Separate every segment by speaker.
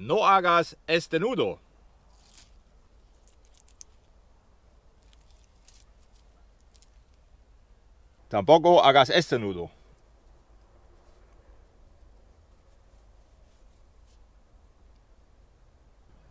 Speaker 1: No hagas este nudo. Tampoco hagas este nudo.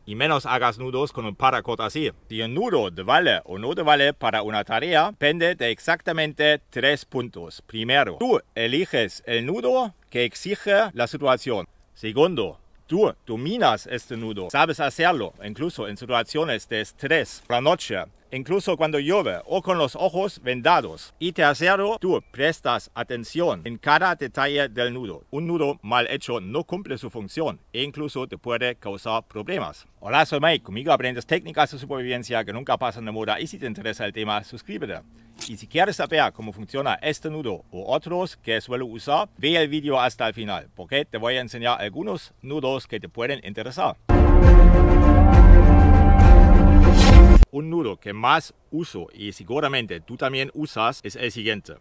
Speaker 1: y menos hagas nudos con un paracord así. Si el nudo te vale o no te vale para una tarea, depende de exactamente tres puntos. Primero, tú eliges el nudo que exige la situación. Segundo, Tu dominas este nudo. Sabes hacerlo, incluso en situaciones de estrés, la noche, incluso cuando llueve o con los ojos vendados. Y tercero, tú prestas atención en cada detalle del nudo. Un nudo mal hecho no cumple su función e incluso te puede causar problemas. Hola, soy Mike. Conmigo aprendes técnicas de supervivencia que nunca pasan de moda y si te interesa el tema, suscríbete. Y si quieres saber cómo funciona este nudo o otros que suelo usar, ve el vídeo hasta el final, porque te voy a enseñar algunos nudos que te pueden interesar un nudo que más uso y seguramente tú también usas es el siguiente.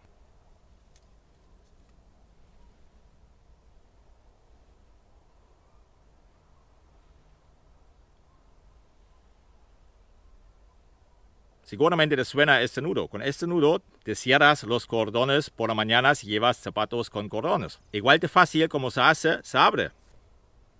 Speaker 1: Seguramente te suena este nudo. Con este nudo te cierras los cordones por la mañana si llevas zapatos con cordones. Igual de fácil como se hace, se abre.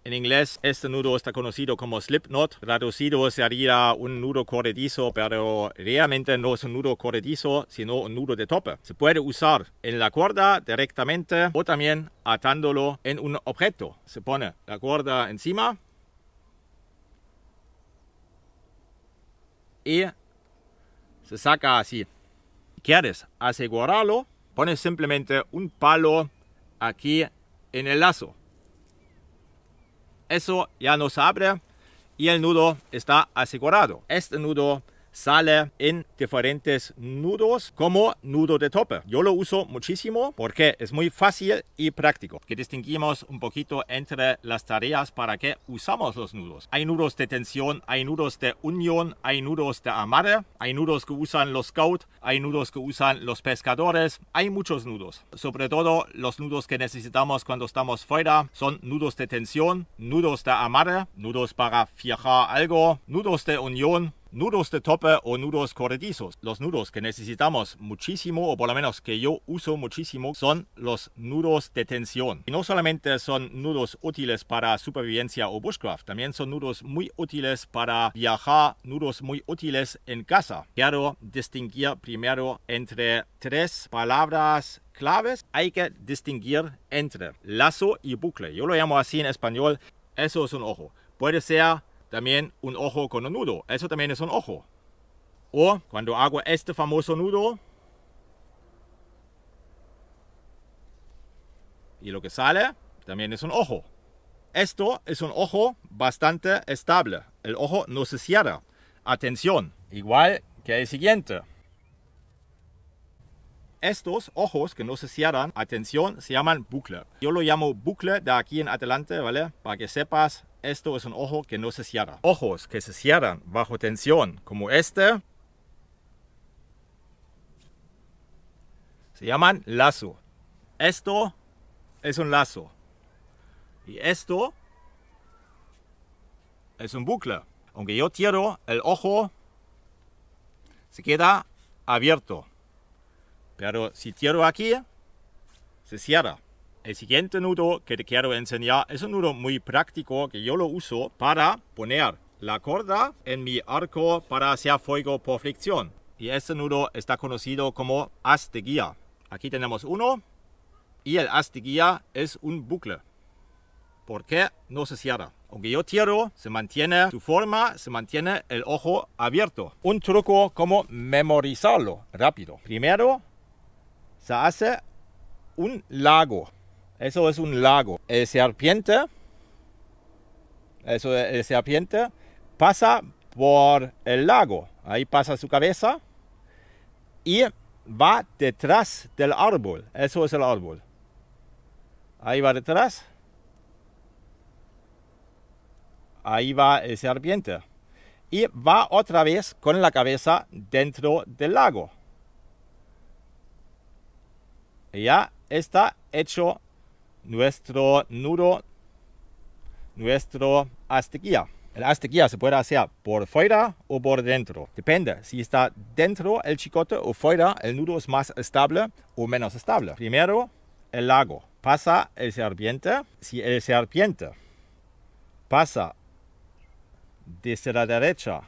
Speaker 1: En inglés este nudo está conocido como slip knot. traducido sería un nudo corredizo, pero realmente no es un nudo corredizo, sino un nudo de tope. Se puede usar en la cuerda directamente o también atándolo en un objeto. Se pone la cuerda encima y se saca así. ¿Quieres asegurarlo? Pones simplemente un palo aquí en el lazo eso ya se abre y el nudo está asegurado. Este nudo sale en diferentes nudos como nudo de tope. Yo lo uso muchísimo porque es muy fácil y práctico. Que distinguimos un poquito entre las tareas para que usamos los nudos. Hay nudos de tensión, hay nudos de unión, hay nudos de amarre, hay nudos que usan los scout, hay nudos que usan los pescadores, hay muchos nudos. Sobre todo los nudos que necesitamos cuando estamos fuera son nudos de tensión, nudos de amarre, nudos para fijar algo, nudos de unión, nudos de tope o nudos corredizos. Los nudos que necesitamos muchísimo, o por lo menos que yo uso muchísimo, son los nudos de tensión. Y no solamente son nudos útiles para supervivencia o bushcraft, también son nudos muy útiles para viajar, nudos muy útiles en casa. Quiero distinguir primero entre tres palabras claves. Hay que distinguir entre lazo y bucle. Yo lo llamo así en español. Eso es un ojo. Puede ser también un ojo con un nudo. Eso también es un ojo. O cuando hago este famoso nudo, y lo que sale también es un ojo. Esto es un ojo bastante estable. El ojo no se cierra. Atención, igual que el siguiente. Estos ojos que no se cierran, atención, se llaman bucle. Yo lo llamo bucle de aquí en adelante, ¿vale? Para que sepas esto es un ojo que no se cierra. Ojos que se cierran bajo tensión, como este, se llaman lazo. Esto es un lazo. Y esto es un bucle. Aunque yo tiro el ojo, se queda abierto. Pero si tiro aquí, se cierra. El siguiente nudo que te quiero enseñar es un nudo muy práctico que yo lo uso para poner la corda en mi arco para hacer fuego por fricción. Y este nudo está conocido como as de guía. Aquí tenemos uno y el as de guía es un bucle. ¿Por qué no se cierra? Aunque yo tiro, se mantiene su forma, se mantiene el ojo abierto. Un truco como memorizarlo rápido. Primero, se hace un lago eso es un lago. El eh, serpiente, eso, el eh, serpiente pasa por el lago. Ahí pasa su cabeza y va detrás del árbol. Eso es el árbol. Ahí va detrás. Ahí va el serpiente. Y va otra vez con la cabeza dentro del lago. Ya está hecho nuestro nudo, nuestro astegia El astegia se puede hacer por fuera o por dentro. Depende. Si está dentro el chicote o fuera, el nudo es más estable o menos estable. Primero, el lago. Pasa el serpiente. Si el serpiente pasa desde la derecha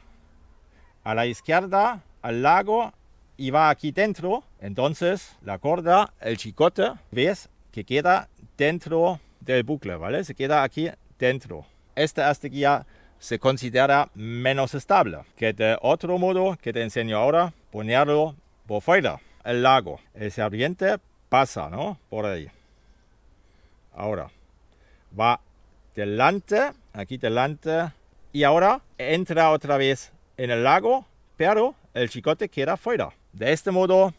Speaker 1: a la izquierda al lago y va aquí dentro, entonces la corda, el chicote, ves que queda dentro del bucle, ¿vale? Se queda aquí dentro. Esta este guía se considera menos estable que de otro modo que te enseño ahora, ponerlo por fuera, el lago. ese serpiente pasa, ¿no? Por ahí. Ahora, va delante, aquí delante, y ahora entra otra vez en el lago, pero el chicote queda fuera. De este modo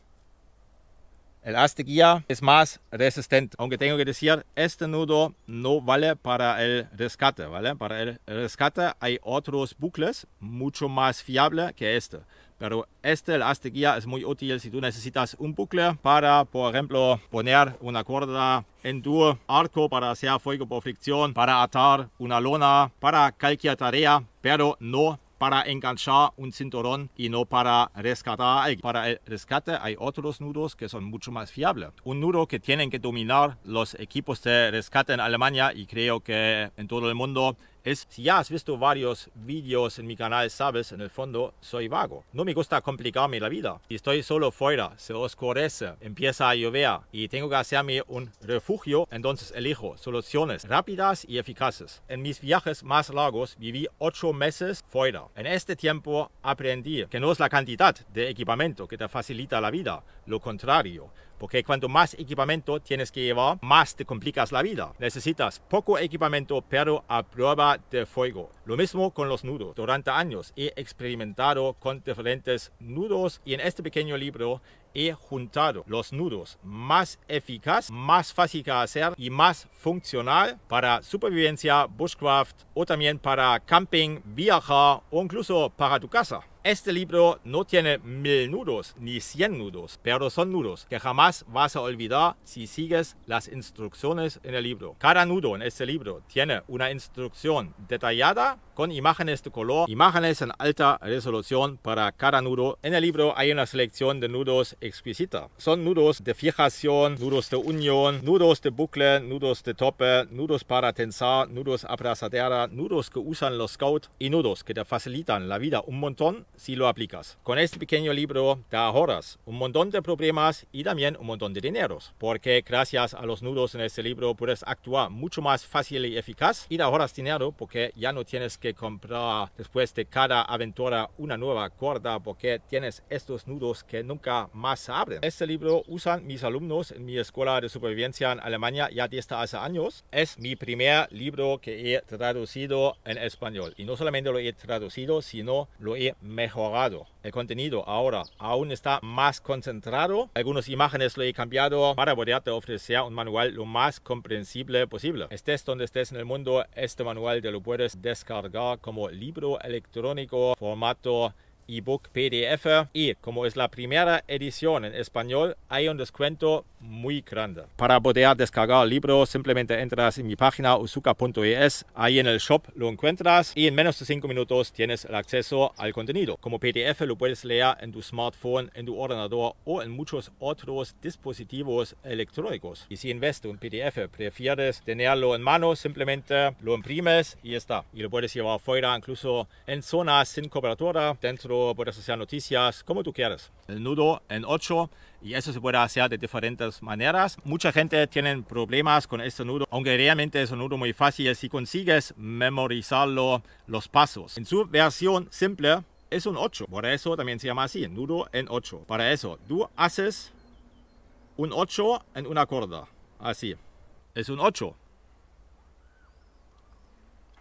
Speaker 1: el Aztec guía es más resistente, aunque tengo que decir, este nudo no vale para el rescate, ¿vale? Para el rescate hay otros bucles mucho más fiables que este. Pero este, el guía, es muy útil si tú necesitas un bucle para, por ejemplo, poner una cuerda en tu arco para hacer fuego por fricción, para atar una lona, para cualquier tarea, pero no para enganchar un cinturón y no para rescatar a alguien. Para el rescate hay otros nudos que son mucho más fiables. Un nudo que tienen que dominar los equipos de rescate en Alemania y creo que en todo el mundo es, si ya has visto varios vídeos en mi canal, sabes, en el fondo soy vago. No me gusta complicarme la vida. Si estoy solo fuera, se oscurece, empieza a llover y tengo que hacerme un refugio, entonces elijo soluciones rápidas y eficaces. En mis viajes más largos viví ocho meses fuera. En este tiempo aprendí que no es la cantidad de equipamiento que te facilita la vida, lo contrario porque cuanto más equipamiento tienes que llevar, más te complicas la vida. Necesitas poco equipamiento, pero a prueba de fuego. Lo mismo con los nudos. Durante años he experimentado con diferentes nudos y en este pequeño libro he juntado los nudos más eficaz, más fácil de hacer y más funcional para supervivencia, bushcraft o también para camping, viajar o incluso para tu casa. Este libro no tiene mil nudos ni cien nudos, pero son nudos que jamás vas a olvidar si sigues las instrucciones en el libro. Cada nudo en este libro tiene una instrucción detallada con imágenes de color, imágenes en alta resolución para cada nudo. En el libro hay una selección de nudos exquisita. Son nudos de fijación, nudos de unión, nudos de bucle, nudos de tope, nudos para tensar, nudos abrazadera, nudos que usan los scouts y nudos que te facilitan la vida un montón si lo aplicas. Con este pequeño libro te ahorras un montón de problemas y también un montón de dineros, porque gracias a los nudos en este libro puedes actuar mucho más fácil y eficaz y te ahorras dinero porque ya no tienes que comprar después de cada aventura una nueva cuerda porque tienes estos nudos que nunca más se abren. Este libro usan mis alumnos en mi escuela de supervivencia en Alemania ya desde hace años. Es mi primer libro que he traducido en español y no solamente lo he traducido, sino lo he mejorado mejorado. El contenido ahora aún está más concentrado. Algunas imágenes lo he cambiado para poder ofrecer un manual lo más comprensible posible. Estés donde estés en el mundo, este manual te lo puedes descargar como libro electrónico, formato ebook PDF y como es la primera edición en español hay un descuento muy grande. Para poder descargar el libro, simplemente entras en mi página usuka.es, ahí en el shop lo encuentras y en menos de 5 minutos tienes el acceso al contenido. Como PDF lo puedes leer en tu smartphone, en tu ordenador o en muchos otros dispositivos electrónicos. Y si en vez un PDF prefieres tenerlo en mano, simplemente lo imprimes y está. Y lo puedes llevar fuera, incluso en zonas sin cobertura, dentro puedes hacer noticias como tú quieras. El nudo en 8 y eso se puede hacer de diferentes maneras. Mucha gente tiene problemas con este nudo, aunque realmente es un nudo muy fácil si consigues memorizarlo los pasos. En su versión simple es un 8, por eso también se llama así, nudo en 8. Para eso, tú haces un 8 en una cuerda, así. Es un 8.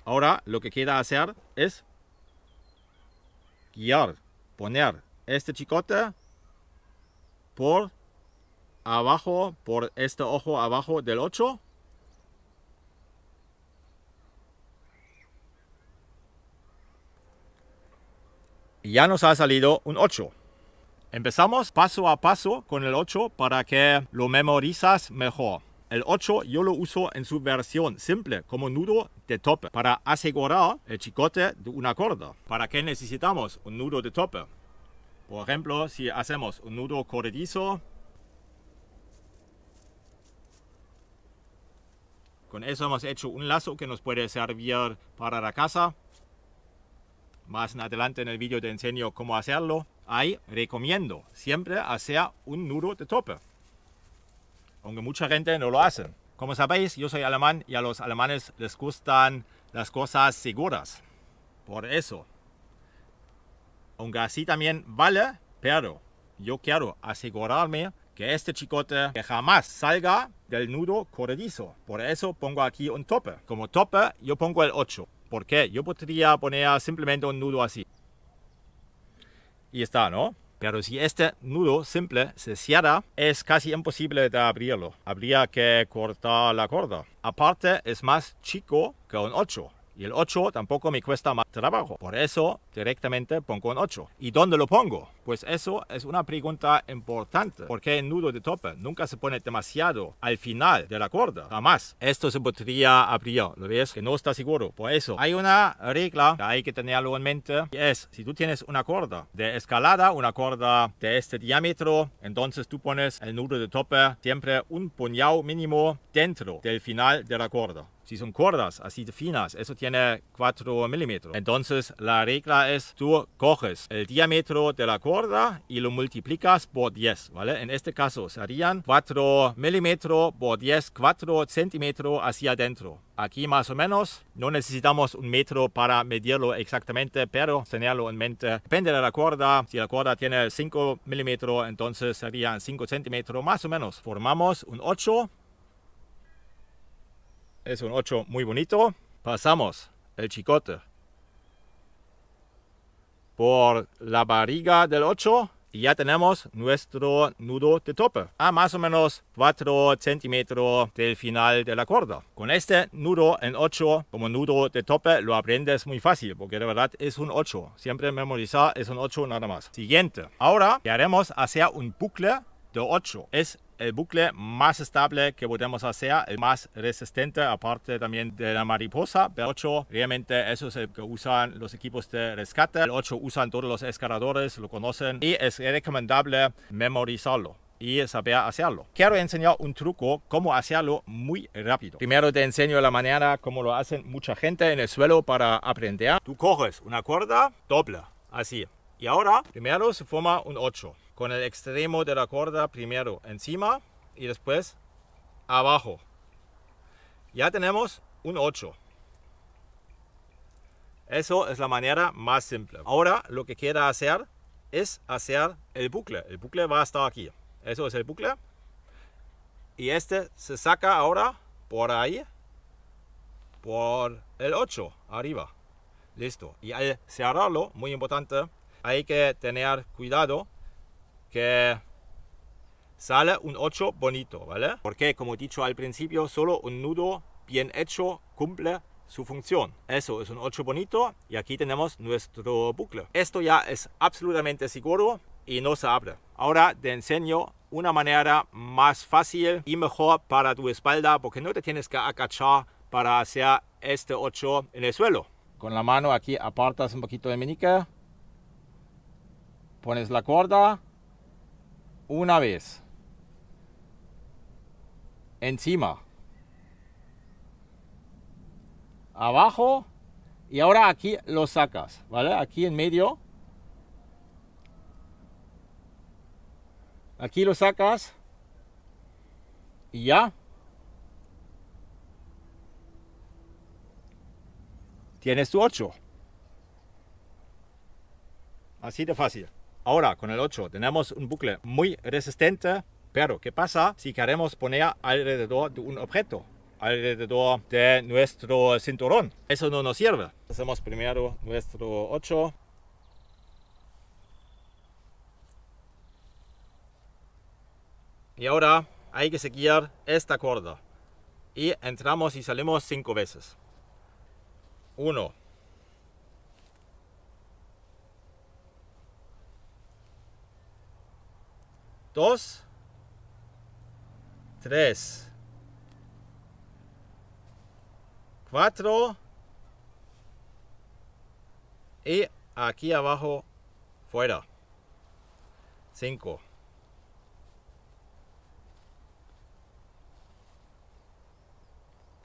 Speaker 1: Ahora lo que queda hacer es guiar, poner este chicote por abajo, por este ojo abajo del 8. Ya nos ha salido un 8. Empezamos paso a paso con el 8 para que lo memorizas mejor. El 8 yo lo uso en su versión simple como nudo de tope para asegurar el chicote de una cuerda. ¿Para qué necesitamos un nudo de tope? Por ejemplo, si hacemos un nudo corredizo, con eso hemos hecho un lazo que nos puede servir para la casa. Más adelante en el vídeo te enseño cómo hacerlo. Ahí recomiendo siempre hacer un nudo de tope, aunque mucha gente no lo hace. Como sabéis, yo soy alemán y a los alemanes les gustan las cosas seguras. Por eso, aunque así también vale, pero yo quiero asegurarme que este chicote que jamás salga del nudo corredizo. Por eso pongo aquí un tope. Como tope yo pongo el 8. Porque yo podría poner simplemente un nudo así. Y está, ¿no? Pero si este nudo simple se cierra, es casi imposible de abrirlo. Habría que cortar la corda. Aparte, es más chico que un 8. Y el 8 tampoco me cuesta más trabajo. Por eso directamente pongo un 8. ¿Y dónde lo pongo? Pues eso es una pregunta importante, porque el nudo de tope nunca se pone demasiado al final de la cuerda, jamás. Esto se podría abrir, ¿lo ves? Que no está seguro. Por eso hay una regla que hay que tenerlo en mente, es, si tú tienes una cuerda de escalada, una cuerda de este diámetro, entonces tú pones el nudo de tope siempre un puñado mínimo dentro del final de la cuerda si son cuerdas así de finas, eso tiene 4 milímetros. Entonces la regla es, tú coges el diámetro de la cuerda y lo multiplicas por 10, ¿vale? En este caso serían 4 milímetros por 10, 4 centímetros hacia adentro. Aquí más o menos, no necesitamos un metro para medirlo exactamente, pero tenerlo en mente. Depende de la cuerda, si la cuerda tiene 5 milímetros, entonces serían 5 centímetros más o menos. Formamos un 8. Es un 8 muy bonito. Pasamos el chicote por la barriga del 8 y ya tenemos nuestro nudo de tope a más o menos 4 centímetros del final de la cuerda. Con este nudo en 8 como nudo de tope lo aprendes muy fácil porque de verdad es un 8. Siempre memorizar es un 8 nada más. Siguiente. Ahora queremos hacer un bucle de 8. Es el bucle más estable que podemos hacer, el más resistente, aparte también de la mariposa. El 8 realmente eso es el que usan los equipos de rescate. El 8 usan todos los escaladores, lo conocen y es recomendable memorizarlo y saber hacerlo. Quiero enseñar un truco, cómo hacerlo muy rápido. Primero te enseño la manera como lo hacen mucha gente en el suelo para aprender. Tú coges una cuerda, doble, así. Y ahora, primero se forma un 8 con el extremo de la cuerda primero encima y después abajo. Ya tenemos un 8. Eso es la manera más simple. Ahora lo que queda hacer es hacer el bucle. El bucle va a estar aquí. Eso es el bucle. Y este se saca ahora por ahí, por el 8, arriba. Listo. Y al cerrarlo, muy importante, hay que tener cuidado que sale un 8 bonito, ¿vale? Porque como he dicho al principio, solo un nudo bien hecho cumple su función. Eso es un 8 bonito y aquí tenemos nuestro bucle. Esto ya es absolutamente seguro y no se abre. Ahora te enseño una manera más fácil y mejor para tu espalda porque no te tienes que agachar para hacer este 8 en el suelo. Con la mano aquí apartas un poquito de meñique, pones la cuerda una vez. Encima. Abajo. Y ahora aquí lo sacas, ¿vale? Aquí en medio. Aquí lo sacas. Y ya. Tienes tu 8. Así de fácil. Ahora con el 8 tenemos un bucle muy resistente, pero ¿qué pasa si queremos poner alrededor de un objeto? alrededor de nuestro cinturón. Eso no nos sirve. Hacemos primero nuestro 8. Y ahora hay que seguir esta cuerda. Y entramos y salimos cinco veces. 1, dos, tres, cuatro y aquí abajo fuera. Cinco.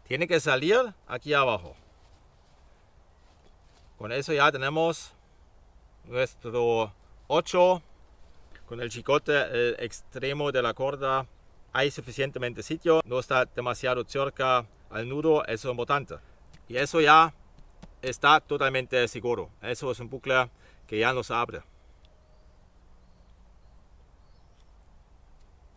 Speaker 1: Tiene que salir aquí abajo. Con eso ya tenemos nuestro 8 con el chicote, el extremo de la corda hay suficientemente sitio, no está demasiado cerca al nudo, eso es importante. Y eso ya está totalmente seguro. Eso es un bucle que ya nos abre.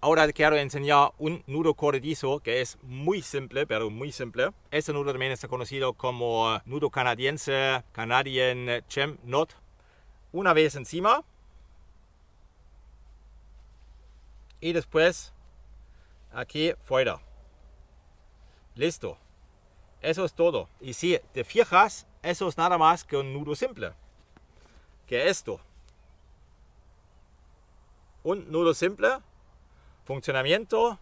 Speaker 1: Ahora quiero enseñar un nudo corredizo que es muy simple, pero muy simple. Este nudo también está conocido como eh, nudo canadiense, Canadian Chem Knot. Una vez encima, y después aquí fuera. Listo. Eso es todo. Y si te fijas, eso es nada más que un nudo simple. Que esto. Un nudo simple. Funcionamiento.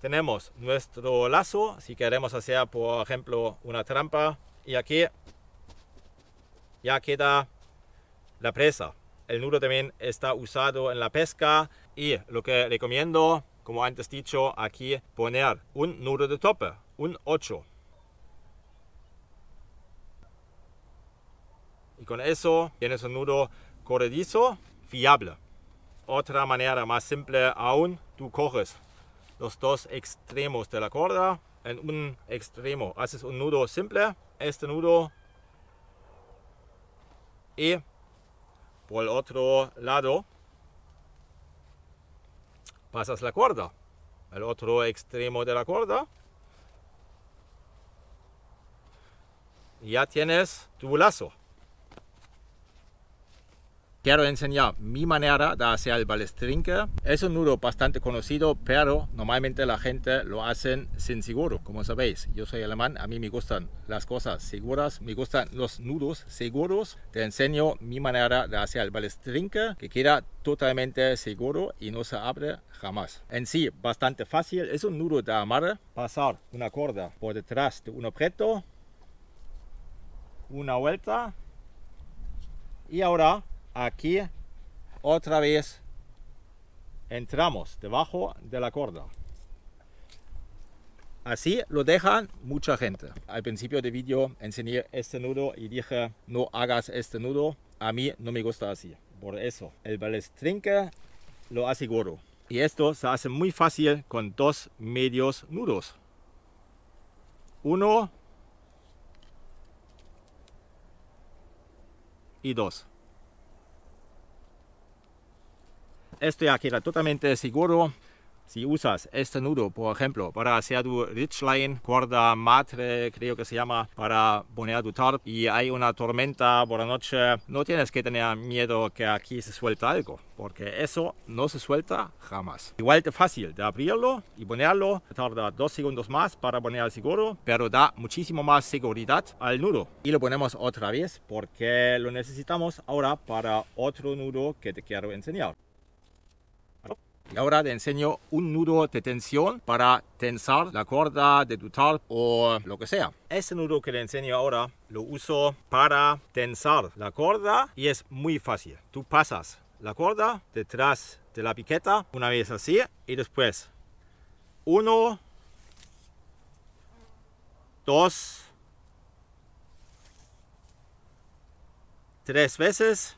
Speaker 1: Tenemos nuestro lazo. Si queremos hacer, por ejemplo, una trampa. Y aquí ya queda la presa. El nudo también está usado en la pesca. Y lo que recomiendo, como antes dicho, aquí poner un nudo de tope, un 8. Y con eso tienes un nudo corredizo fiable. Otra manera más simple aún, tú coges los dos extremos de la cuerda. En un extremo haces un nudo simple, este nudo, y por el otro lado pasas la cuerda, el otro extremo de la cuerda, ya tienes tu lazo. Quiero enseñar mi manera de hacer el balestrinque. Es un nudo bastante conocido, pero normalmente la gente lo hace sin seguro. Como sabéis, yo soy alemán, a mí me gustan las cosas seguras, me gustan los nudos seguros. Te enseño mi manera de hacer el balestrinque, que queda totalmente seguro y no se abre jamás. En sí, bastante fácil. Es un nudo de amarre. Pasar una cuerda por detrás de un objeto, una vuelta y ahora aquí otra vez entramos debajo de la corda. Así lo dejan mucha gente. Al principio del vídeo enseñé este nudo y dije no hagas este nudo. A mí no me gusta así. Por eso el balestrinque lo aseguro. Y esto se hace muy fácil con dos medios nudos. Uno y dos. ya este, aquí era totalmente seguro. Si usas este nudo, por ejemplo, para hacer tu line, cuerda madre, creo que se llama, para poner tu tarp y hay una tormenta por la noche, no tienes que tener miedo que aquí se suelta algo, porque eso no se suelta jamás. Igual de fácil de abrirlo y ponerlo, tarda dos segundos más para poner seguro, pero da muchísimo más seguridad al nudo. Y lo ponemos otra vez porque lo necesitamos ahora para otro nudo que te quiero enseñar. Y ahora te enseño un nudo de tensión para tensar la cuerda de tu tarp o lo que sea. Este nudo que le enseño ahora lo uso para tensar la cuerda y es muy fácil. Tú pasas la cuerda detrás de la piqueta una vez así y después uno, dos, tres veces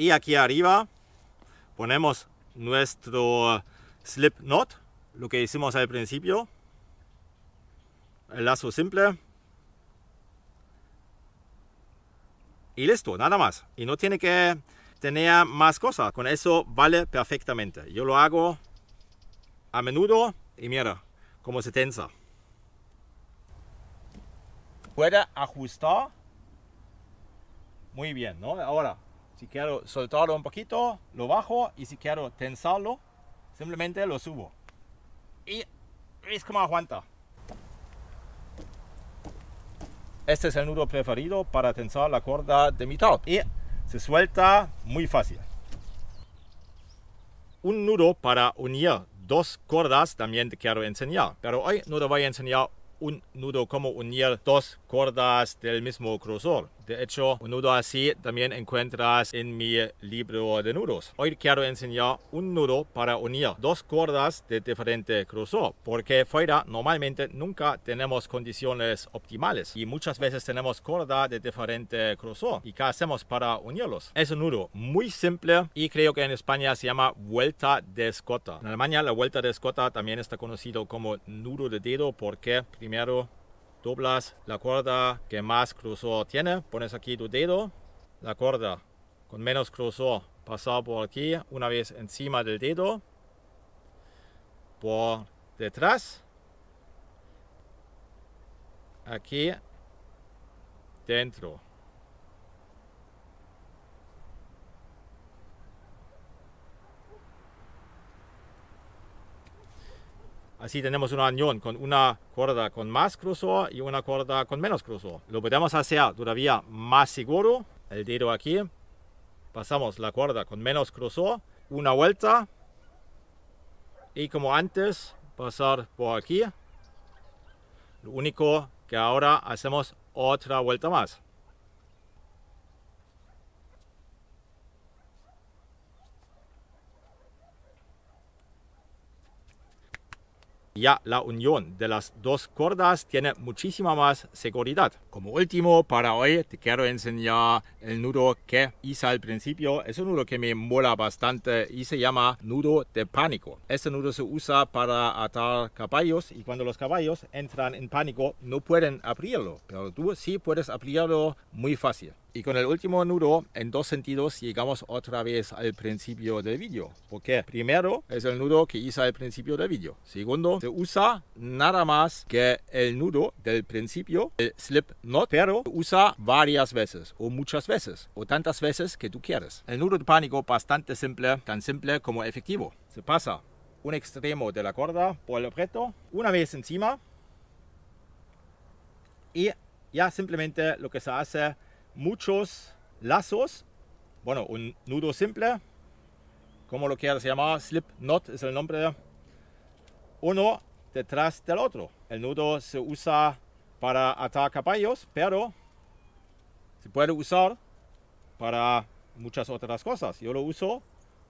Speaker 1: Y aquí arriba ponemos nuestro slip knot, lo que hicimos al principio, el lazo simple. Y listo, nada más. Y no tiene que tener más cosas. Con eso vale perfectamente. Yo lo hago a menudo y mira cómo se tensa. Puede ajustar muy bien, ¿no? Ahora, si quiero soltarlo un poquito, lo bajo y si quiero tensarlo, simplemente lo subo. Y es como aguanta. Este es el nudo preferido para tensar la cuerda de mitad y se suelta muy fácil. Un nudo para unir dos cuerdas también te quiero enseñar, pero hoy no te voy a enseñar un nudo como unir dos cordas del mismo grosor. De hecho, un nudo así también encuentras en mi libro de nudos. Hoy quiero enseñar un nudo para unir dos cordas de diferente grosor, porque fuera normalmente nunca tenemos condiciones optimales y muchas veces tenemos corda de diferente grosor. ¿Y qué hacemos para unirlos? Es un nudo muy simple y creo que en España se llama vuelta de escota. En Alemania la vuelta de escota también está conocido como nudo de dedo porque primero doblas la cuerda que más cruzó tiene, pones aquí tu dedo, la cuerda con menos cruzó pasa por aquí, una vez encima del dedo, por detrás, aquí, dentro. Así tenemos un añón con una cuerda con más cruzó y una cuerda con menos cruzó Lo podemos hacer todavía más seguro. El dedo aquí. Pasamos la cuerda con menos cruzó Una vuelta. Y como antes, pasar por aquí. Lo único que ahora hacemos otra vuelta más. Ya la unión de las dos cordas tiene muchísima más seguridad. Como último, para hoy te quiero enseñar el nudo que hice al principio. Es un nudo que me mola bastante y se llama nudo de pánico. Este nudo se usa para atar caballos y cuando los caballos entran en pánico no pueden abrirlo, pero tú sí puedes abrirlo muy fácil. Y con el último nudo, en dos sentidos, llegamos otra vez al principio del vídeo. Porque primero es el nudo que hice al principio del vídeo. Segundo, se usa nada más que el nudo del principio, el slip knot, pero se usa varias veces o muchas veces o tantas veces que tú quieres. El nudo de pánico bastante simple, tan simple como efectivo. Se pasa un extremo de la cuerda por el objeto, una vez encima y ya simplemente lo que se hace muchos lazos, bueno, un nudo simple, como lo quieras llamar, slip knot es el nombre, uno detrás del otro. El nudo se usa para atar caballos, pero se puede usar para muchas otras cosas. Yo lo uso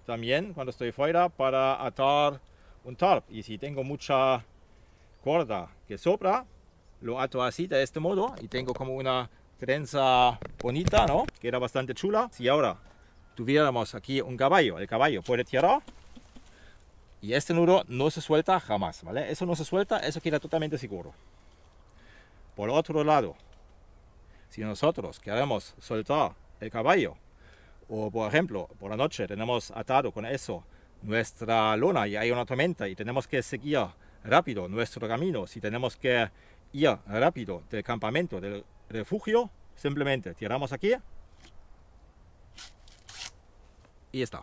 Speaker 1: también cuando estoy fuera para atar un tarp y si tengo mucha cuerda que sobra, lo ato así de este modo y tengo como una trenza bonita, ¿no? Que era bastante chula. Si ahora tuviéramos aquí un caballo, el caballo puede tirar y este nudo no se suelta jamás, ¿vale? Eso no se suelta, eso queda totalmente seguro. Por otro lado, si nosotros queremos soltar el caballo, o por ejemplo, por la noche tenemos atado con eso nuestra lona y hay una tormenta y tenemos que seguir rápido nuestro camino, si tenemos que ir rápido del campamento, del refugio, simplemente tiramos aquí y está.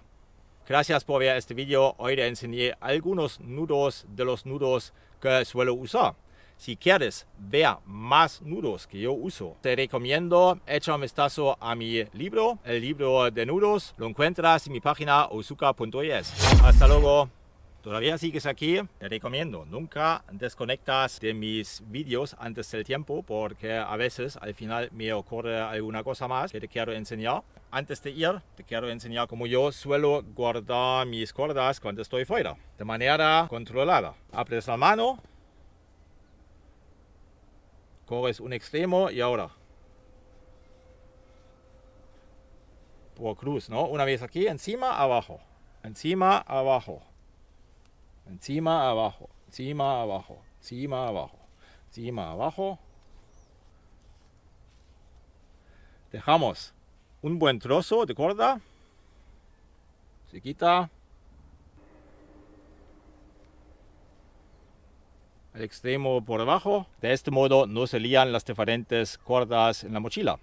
Speaker 1: Gracias por ver este vídeo. Hoy te enseñé algunos nudos de los nudos que suelo usar. Si quieres ver más nudos que yo uso, te recomiendo echar un vistazo a mi libro, el libro de nudos. Lo encuentras en mi página osuka.es. Hasta luego todavía sigues aquí, te recomiendo, nunca desconectas de mis vídeos antes del tiempo porque a veces al final me ocurre alguna cosa más que te quiero enseñar. Antes de ir, te quiero enseñar cómo yo suelo guardar mis cuerdas cuando estoy fuera, de manera controlada. Abres la mano, corres un extremo y ahora por cruz, ¿no? Una vez aquí, encima, abajo, encima, abajo. Encima, abajo. Encima, abajo. Encima, abajo. Encima, abajo. Dejamos un buen trozo de corda. Se quita. El extremo por abajo. De este modo no se lían las diferentes cordas en la mochila.